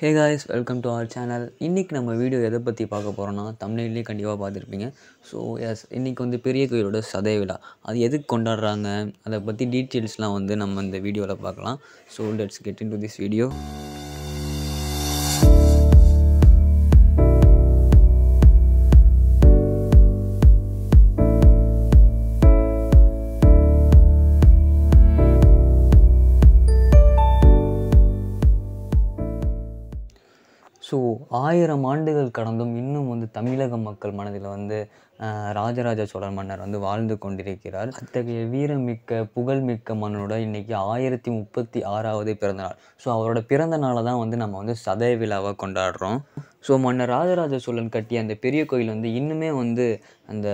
hey guys welcome to our channel இன்றைக்கி நம்ம video எதை பற்றி பார்க்க போகிறோன்னா தமிழ்லேயே கண்டிப்பாக பார்த்துருப்பீங்க ஸோ எஸ் இன்றைக்கி வந்து பெரிய கோயிலோட சதய விழா அது எதுக்கு கொண்டாடுறாங்க அதை பற்றி டீட்டெயில்ஸ்லாம் வந்து நம்ம இந்த வீடியோவில் பார்க்கலாம் so let's get into this video so ஆயிரம் ஆண்டுகள் கடந்தும் இன்னும் வந்து தமிழக மக்கள் மனதில் வந்து ராஜராஜ சோழர் மன்னர் வந்து வாழ்ந்து கொண்டிருக்கிறார் அத்தகைய வீரமிக்க புகழ்மிக்க மன்னனோட இன்றைக்கி ஆயிரத்தி முப்பத்தி ஆறாவது பிறந்தநாள் ஸோ அவரோட பிறந்த நாளை தான் வந்து நம்ம வந்து சதய விழாவை கொண்டாடுறோம் ஸோ மன்னர் ராஜராஜ சோழன் கட்டிய அந்த பெரிய கோயில் வந்து இன்னுமே வந்து அந்த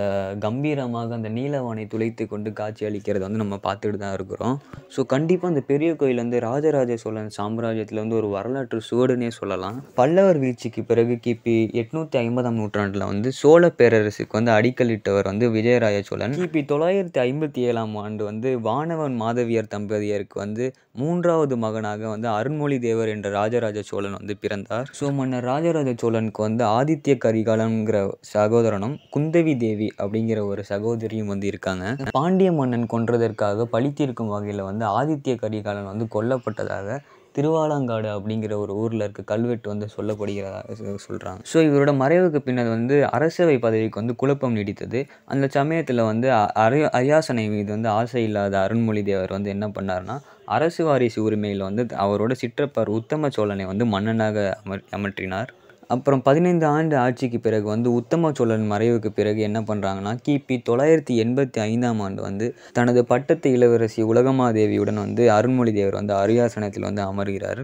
கம்பீரமாக அந்த நீலவானை துளைத்து கொண்டு காட்சி அளிக்கிறத வந்து நம்ம பார்த்துட்டு தான் இருக்கிறோம் ஸோ கண்டிப்பாக அந்த பெரிய கோயில் வந்து ராஜராஜ சோழன் சாம்ராஜ்யத்தில் வந்து ஒரு வரலாற்று சுவடுன்னே சொல்லலாம் பல்லவர் வீழ்ச்சிக்கு பிறகு கிபி எட்நூற்றி ஐம்பதாம் நூற்றாண்டில் வந்து சோழ பேரரசுக்கு வந்து அடிக்கலிட்டவர் வந்து விஜயராய சோழன் கிபி தொள்ளாயிரத்தி ஐம்பத்தி ஏழாம் ஆண்டு வந்து வானவன் மாதவியர் தம்பதியருக்கு வந்து மூன்றாவது மகனாக வந்து அருண்மொழி தேவர் என்ற ராஜராஜ சோழன் வந்து பிறந்தார் ஸோ மன்னர் ராஜராஜ சோழனுக்கு வந்து ஆதித்ய கரிகாலன்கிற சகோதரனும் குந்தவி தேவி அப்படிங்கிற ஒரு சகோதரியும் வந்து இருக்காங்க பாண்டிய மன்னன் கொன்றதற்காக பழித்திருக்கும் வகையில் வந்து ஆதித்ய கரிகாலன் வந்து கொல்லப்பட்டதாக திருவாலாங்காடு அப்படிங்கிற ஒரு ஊரில் இருக்க கல்வெட்டு வந்து சொல்லப்படுகிறதா சொல்கிறாங்க ஸோ இவரோட மறைவுக்கு பின்னர் வந்து அரசவை பதவிக்கு வந்து குழப்பம் நீடித்தது அந்த சமயத்தில் வந்து அரிய அரியாசனை மீது வந்து ஆசை இல்லாத அருண்மொழி தேவர் வந்து என்ன பண்ணார்னா அரசு வாரிசு உரிமையில் வந்து அவரோட சிற்றப்பர் உத்தம சோழனை வந்து மன்னனாக அமர் அமற்றினார் அப்புறம் பதினைந்து ஆண்டு ஆட்சிக்கு பிறகு வந்து உத்தம சோழன் மறைவுக்கு பிறகு என்ன பண்ணுறாங்கன்னா கிபி தொள்ளாயிரத்தி எண்பத்தி ஐந்தாம் ஆண்டு வந்து தனது பட்டத்து இளவரசி உலகமாதேவியுடன் வந்து அருண்மொழி தேவர் வந்து அரியாசனத்தில் வந்து அமர்கிறார்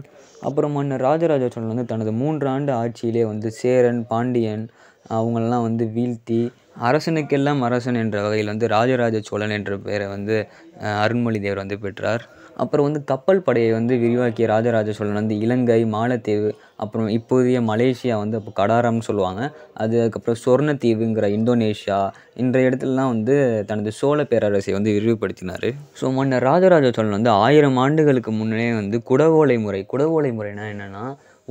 அப்புறம் மன்னர் ராஜராஜ சோழன் வந்து தனது மூன்று ஆண்டு ஆட்சியிலே வந்து சேரன் பாண்டியன் அவங்களெலாம் வந்து வீழ்த்தி அரசனுக்கெல்லாம் அரசன் என்ற வகையில் வந்து ராஜராஜ சோழன் என்ற பெயரை வந்து அருண்மொழிதேவர் வந்து பெற்றார் அப்புறம் வந்து கப்பல் படையை வந்து விரிவாக்கிய ராஜராஜ சோழன் வந்து இலங்கை மாலத்தீவு அப்புறம் இப்போதைய மலேசியா வந்து அப்போ கடாரம்னு சொல்லுவாங்க அதுக்கப்புறம் சொர்ணத்தீவுங்கிற இந்தோனேஷியா இந்த இடத்துலலாம் வந்து தனது சோழ பேரரசை வந்து விரிவுபடுத்தினார் ஸோ மன்னர் ராஜராஜ சோழன் வந்து ஆயிரம் ஆண்டுகளுக்கு முன்னே வந்து குடவோலை முறை குடவோலை முறைனா என்னென்னா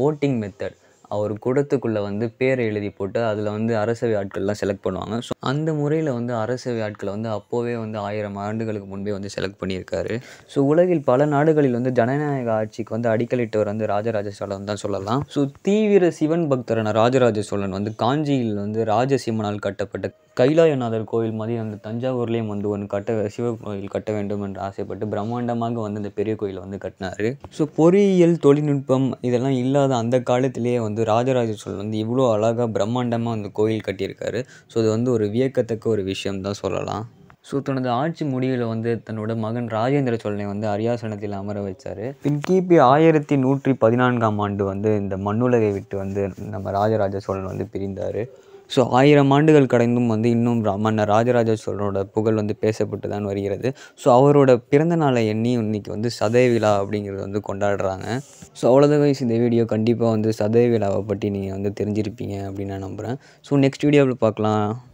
ஓட்டிங் மெத்தட் அவர் கூடத்துக்குள்ளே வந்து பேரை எழுதி போட்டு அதில் வந்து அரசவை ஆட்கள்லாம் செலக்ட் பண்ணுவாங்க ஸோ அந்த முறையில் வந்து அரசவை ஆட்களை வந்து அப்போவே வந்து ஆயிரம் ஆண்டுகளுக்கு முன்பே வந்து செலக்ட் பண்ணியிருக்காரு ஸோ உலகில் பல நாடுகளில் வந்து ஜனநாயக ஆட்சிக்கு வந்து அடிக்கலிட்டவர் வந்து ராஜராஜ சோழன் தான் சொல்லலாம் ஸோ தீவிர சிவன் பக்தரான ராஜராஜ சோழன் வந்து காஞ்சியில் வந்து ராஜசிம்மனால் கட்டப்பட்ட கைலாயநாதர் கோயில் மாதிரி அந்த தஞ்சாவூர்லேயும் வந்து ஒன்று கட்ட சிவ கோயில் கட்ட வேண்டும் என்று ஆசைப்பட்டு பிரம்மாண்டமாக வந்து அந்த பெரிய கோயிலை வந்து கட்டினார் ஸோ பொறியியல் தொழில்நுட்பம் இதெல்லாம் இல்லாத அந்த காலத்திலேயே வந்து ராஜராஜ சோழன் வந்து இவ்வளோ அழகாக பிரம்மாண்டமாக அந்த கோயில் கட்டியிருக்காரு ஸோ இது வந்து ஒரு வியக்கத்தக்க ஒரு விஷயம் தான் சொல்லலாம் ஸோ தனது ஆட்சி முடிவில் வந்து தன்னோட மகன் ராஜேந்திர சோழனை வந்து அரியாசனத்தில் அமர வச்சார் பின் கிபி ஆயிரத்தி நூற்றி பதினான்காம் ஆண்டு வந்து இந்த மண்ணுலகை விட்டு வந்து நம்ம ராஜராஜ சோழன் வந்து பிரிந்தார் ஸோ ஆயிரம் ஆண்டுகள் கடந்தும் வந்து இன்னும் மன்னர் ராஜராஜ சோழனோட புகழ் வந்து பேசப்பட்டு தான் வருகிறது ஸோ அவரோட பிறந்த நாளை எண்ணி இன்றைக்கி வந்து சதய விழா அப்படிங்கிறது வந்து கொண்டாடுறாங்க ஸோ அவ்வளோதான் வயசு இந்த வீடியோ கண்டிப்பாக வந்து சதய விழாவை பற்றி நீங்கள் வந்து தெரிஞ்சிருப்பீங்க அப்படின்னு நான் நம்புகிறேன் ஸோ நெக்ஸ்ட் வீடியோவில் பார்க்கலாம்